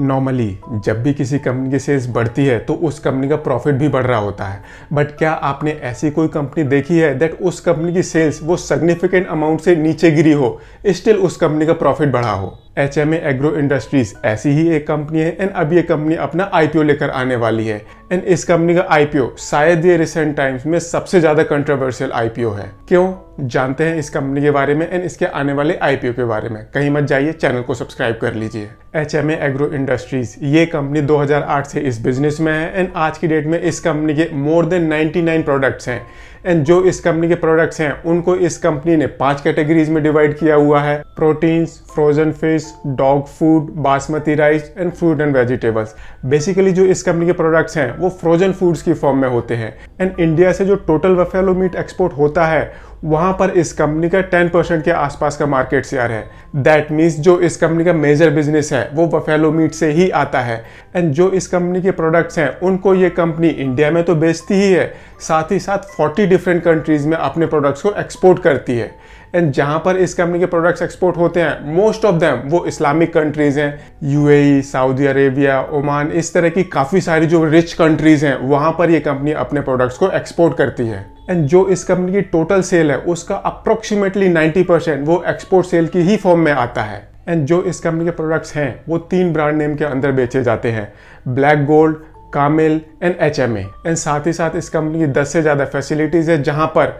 normally जब भी किसी कंपनी की सेल्स बढ़ती है तो उस कंपनी का प्रॉफिट भी बढ़ रहा होता है बट क्या आपने ऐसी कोई कंपनी देखी है दैट उस कंपनी की सेल्स वो सिग्निफिकेंट अमाउंट से नीचे गिरी हो स्टिल उस कंपनी का प्रॉफिट बढ़ा हो एच एम एग्रो इंडस्ट्रीज ऐसी ही एक कंपनी है एंड अब ये कंपनी अपना आईपीओ लेकर आने वाली है एंड इस कंपनी का आईपीओ शायद ये रिसेंट टाइम्स में सबसे ज्यादा कंट्रोवर्शियल आईपीओ है क्यों जानते हैं इस कंपनी के बारे में एंड इसके आने वाले आईपीओ के बारे में कहीं मत जाइए चैनल को सब्सक्राइब कर लीजिए एच एम एग्रो इंडस्ट्रीज ये कंपनी 2008 से इस बिजनेस में है एंड आज की डेट में इस कंपनी के मोर देन 99 प्रोडक्ट्स हैं एंड जो इस कंपनी के प्रोडक्ट्स हैं उनको इस कंपनी ने पांच कैटेगरीज में डिवाइड किया हुआ है proteins frozen fish dog food basmati rice and fruit and vegetables basically जो इस कंपनी के प्रोडक्ट्स हैं वो फ्रोजन फूड्स की फॉर्म में होते हैं एंड इंडिया से जो टोटल वफेलो मीट एक्सपोर्ट होता है वहाँ पर इस कंपनी का 10 परसेंट के आसपास का मार्केट शेयर है दैट मीन्स जो इस कंपनी का मेजर बिजनेस है वो बफेलो मीट से ही आता है एंड जो इस कंपनी के प्रोडक्ट्स हैं उनको ये कंपनी इंडिया में तो बेचती ही है साथ ही साथ 40 डिफरेंट कंट्रीज़ में अपने प्रोडक्ट्स को एक्सपोर्ट करती है एंड जहां पर इस कंपनी के प्रोडक्ट्स एक्सपोर्ट होते हैं मोस्ट ऑफ देम वो इस्लामिक कंट्रीज़ हैं यूएई सऊदी अरेबिया ओमान इस तरह की काफ़ी सारी जो रिच कंट्रीज़ हैं वहां पर ये कंपनी अपने प्रोडक्ट्स को एक्सपोर्ट करती है एंड जो इस कंपनी की टोटल सेल है उसका अप्रोक्सीमेटली 90 परसेंट वो एक्सपोर्ट सेल की ही फॉर्म में आता है एंड जो इस कंपनी के प्रोडक्ट्स हैं वो तीन ब्रांड नेम के अंदर बेचे जाते हैं ब्लैक गोल्ड कामिल एंड एच एम एंड साथ ही साथ इस कंपनी की 10 से ज़्यादा फैसिलिटीज़ है जहां पर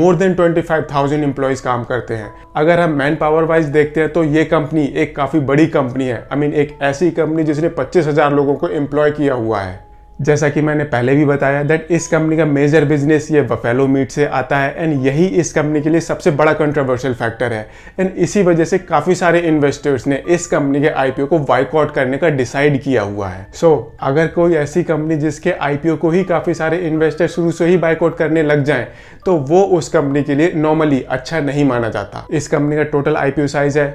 मोर देन 25,000 एम्प्लॉयज़ काम करते हैं अगर हम मैन पावर वाइज देखते हैं तो ये कंपनी एक काफ़ी बड़ी कंपनी है आई I मीन mean, एक ऐसी कंपनी जिसने 25,000 लोगों को एम्प्लॉय किया हुआ है जैसा कि मैंने पहले भी बताया दैट इस कंपनी का मेजर बिजनेस ये बफेलो मीट से आता है एंड यही इस कंपनी के लिए सबसे बड़ा कंट्रोवर्शियल फैक्टर है एंड इसी वजह से काफ़ी सारे इन्वेस्टर्स ने इस कंपनी के आईपीओ को वाइकआउट करने का डिसाइड किया हुआ है सो so, अगर कोई ऐसी कंपनी जिसके आईपीओ को ही काफ़ी सारे इन्वेस्टर शुरू से ही बाइकआउट करने लग जाए तो वो उस कंपनी के लिए नॉर्मली अच्छा नहीं माना जाता इस कंपनी का टोटल आईपीओ साइज है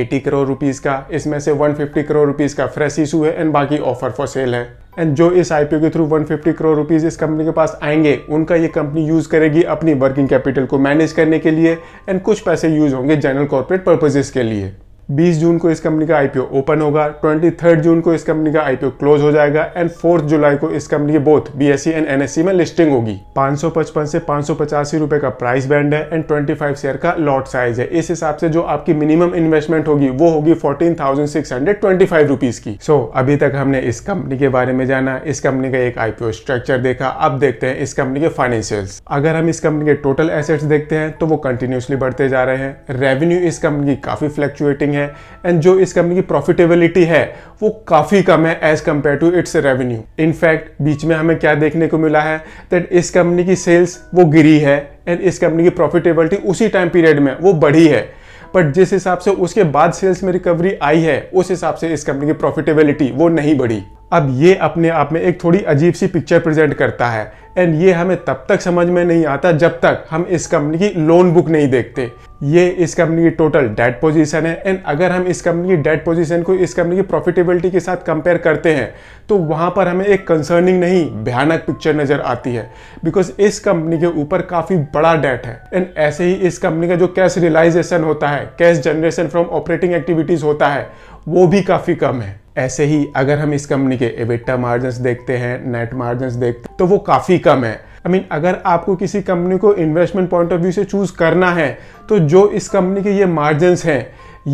एटी करोड़ रुपीज़ का इसमें से फिफ्टी करोड़ रुपीज़ का फ्रेश इशू है एंड बाकी ऑफर फॉर सेल है एंड जो इस आईपीओ के थ्रू 150 करोड़ रुपीस इस कंपनी के पास आएंगे उनका ये कंपनी यूज़ करेगी अपनी वर्किंग कैपिटल को मैनेज करने के लिए एंड कुछ पैसे यूज़ होंगे जनरल कॉर्पोरेट पर्पजेज़ के लिए 20 जून को इस कंपनी का आईपीओ ओपन होगा 23 जून को इस कंपनी का आईपीओ क्लोज हो जाएगा एंड 4 जुलाई को इस कंपनी की बोथ बीएससी एंड एनएससी में लिस्टिंग होगी 555 से पांच रुपए का प्राइस बैंड है एंड 25 शेयर का लॉट साइज है इस हिसाब से जो आपकी मिनिमम इन्वेस्टमेंट होगी वो होगी फोर्टीन थाउजेंड की सो so, अभी तक हमने इस कंपनी के बारे में जाना इस कंपनी का एक आईपीओ स्ट्रक्चर देखा अब देखते हैं इस कंपनी के फाइनेंशियल अगर हम इस कंपनी के टोटल एसेट्स देखते हैं तो वो कंटिन्यूसली बढ़ते जा रहे हैं रेवेन्यू इस कंपनी की काफी फ्लक्चुएटिंग है एंड जो इस कंपनी की प्रॉफिटेबिलिटी है वो काफ़ी कम है as compare to its revenue in fact बीच में हमें क्या देखने को मिला है दैट इस कंपनी की सेल्स वो गिरी है एंड इस कंपनी की प्रॉफिटेबिलिटी उसी टाइम पीरियड में वो बढ़ी है बट जिस हिसाब से उसके बाद सेल्स में रिकवरी आई है उस हिसाब से इस कंपनी की प्रॉफिटेबिलिटी वो नहीं बढ़ी अब ये अपने आप में एक थोड़ी अजीब सी पिक्चर प्रेजेंट करता है एंड ये हमें तब तक समझ में नहीं आता जब तक हम इस कंपनी की लोन बुक नहीं देखते ये इस कंपनी की टोटल डेट पोजीशन है एंड अगर हम इस कंपनी की डेट पोजीशन को इस कंपनी की प्रॉफिटेबिलिटी के साथ कंपेयर करते हैं तो वहाँ पर हमें एक कंसर्निंग नहीं भयानक पिक्चर नज़र आती है बिकॉज इस कंपनी के ऊपर काफ़ी बड़ा डेट है एंड ऐसे ही इस कंपनी का जो कैश रियलाइजेशन होता है cash generation from operating activities होता है वो भी काफ़ी कम है ऐसे ही अगर हम इस कंपनी के एबिटा मार्जिन देखते हैं नेट मार्जिन देखते हैं तो वो काफ़ी कम है आई मीन अगर आपको किसी कंपनी को इन्वेस्टमेंट पॉइंट ऑफ व्यू से चूज़ करना है तो जो इस कंपनी के ये मार्जिन हैं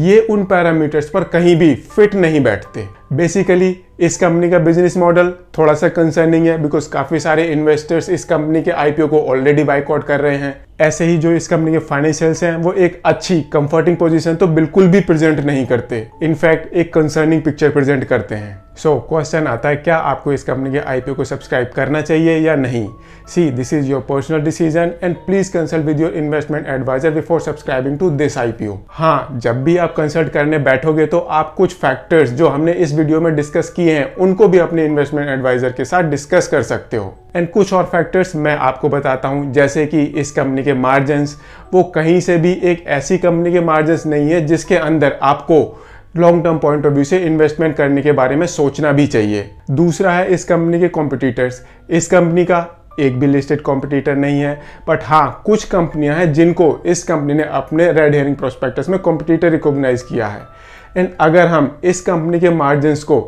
ये उन पैरामीटर्स पर कहीं भी फिट नहीं बैठते बेसिकली इस कंपनी का बिजनेस मॉडल थोड़ा सा कंसर्निंग है बिकॉज काफी सारे इन्वेस्टर्स इस कंपनी के आईपीओ को ऑलरेडी बाइकआउट कर रहे हैं ऐसे ही जो इस कंपनी के फाइनेंशियल्स हैं वो एक अच्छी कंफर्टिंग पोजीशन तो बिल्कुल भी प्रेजेंट नहीं करते इनफैक्ट एक कंसर्निंग पिक्चर प्रेजेंट करते हैं सो so, क्वेश्चन आता है क्या आपको इस कंपनी के आईपीओ को सब्सक्राइब करना चाहिए या नहीं see this is your personal decision and please consult with your investment advisor before subscribing to this IPO हाँ जब भी आप कंसल्ट करने बैठोगे तो आप कुछ फैक्टर्स जो हमने इस वीडियो में डिस्कस किए हैं उनको भी अपने इन्वेस्टमेंट एडवाइजर के साथ डिस्कस कर सकते हो एंड कुछ और फैक्टर्स मैं आपको बताता हूँ जैसे कि इस कंपनी के मार्जिन्स वो कहीं से भी एक ऐसी कंपनी के मार्जिन्स नहीं है जिसके अंदर आपको long term point of view से इन्वेस्टमेंट करने के बारे में सोचना भी चाहिए दूसरा है इस कंपनी के कॉम्पिटिटर्स इस कंपनी का एक भी लिस्टेड कॉम्पिटिटर नहीं है बट हाँ कुछ कंपनियां हैं जिनको इस कंपनी ने अपने रेड हेयरिंग प्रोस्पेक्टस में कॉम्पिटिटर रिकॉग्नाइज किया है एंड अगर हम इस कंपनी के मार्जिन्स को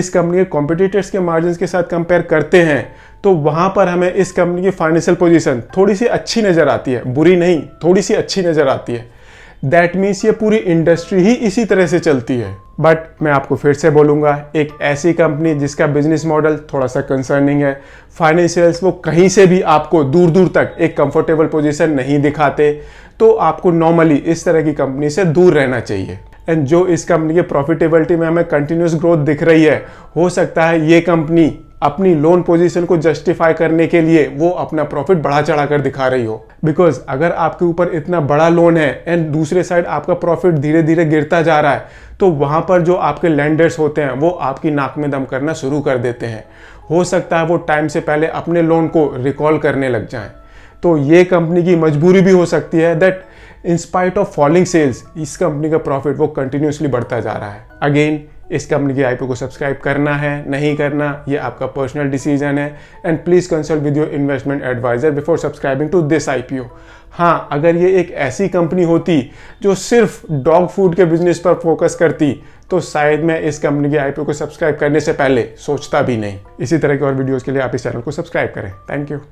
इस कंपनी के कॉम्पिटिटर्स के मार्जिन के साथ कंपेयर करते हैं तो वहाँ पर हमें इस कंपनी की फाइनेंशियल पोजीशन थोड़ी सी अच्छी नज़र आती है बुरी नहीं थोड़ी सी अच्छी नज़र आती है दैट मीन्स ये पूरी इंडस्ट्री ही इसी तरह से चलती है बट मैं आपको फिर से बोलूँगा एक ऐसी कंपनी जिसका बिजनेस मॉडल थोड़ा सा कंसर्निंग है फाइनेंशियल्स वो कहीं से भी आपको दूर दूर तक एक कंफर्टेबल पोजीशन नहीं दिखाते तो आपको नॉर्मली इस तरह की कंपनी से दूर रहना चाहिए एंड जो इस कंपनी के प्रॉफिटेबिलिटी में हमें कंटिन्यूस ग्रोथ दिख रही है हो सकता है ये कंपनी अपनी लोन पोजीशन को जस्टिफाई करने के लिए वो अपना प्रॉफिट बढ़ा चढ़ा कर दिखा रही हो बिकॉज अगर आपके ऊपर इतना बड़ा लोन है एंड दूसरे साइड आपका प्रॉफिट धीरे धीरे गिरता जा रहा है तो वहाँ पर जो आपके लैंडर्स होते हैं वो आपकी नाक में दम करना शुरू कर देते हैं हो सकता है वो टाइम से पहले अपने लोन को रिकॉल करने लग जाएं तो ये कंपनी की मजबूरी भी हो सकती है that in spite of falling sales इस कंपनी का प्रॉफिट वो कंटिन्यूसली बढ़ता जा रहा है अगेन इस कंपनी की आईपीओ को सब्सक्राइब करना है नहीं करना ये आपका पर्सनल डिसीजन है and please consult with your investment advisor before subscribing to this IPO हाँ अगर ये एक ऐसी कंपनी होती जो सिर्फ डॉग फूड के बिजनेस पर फोकस करती तो शायद मैं इस कंपनी की आईपीओ को सब्सक्राइब करने से पहले सोचता भी नहीं इसी तरह के और वीडियोज़ के लिए आप इस चैनल को सब्सक्राइब करें थैंक यू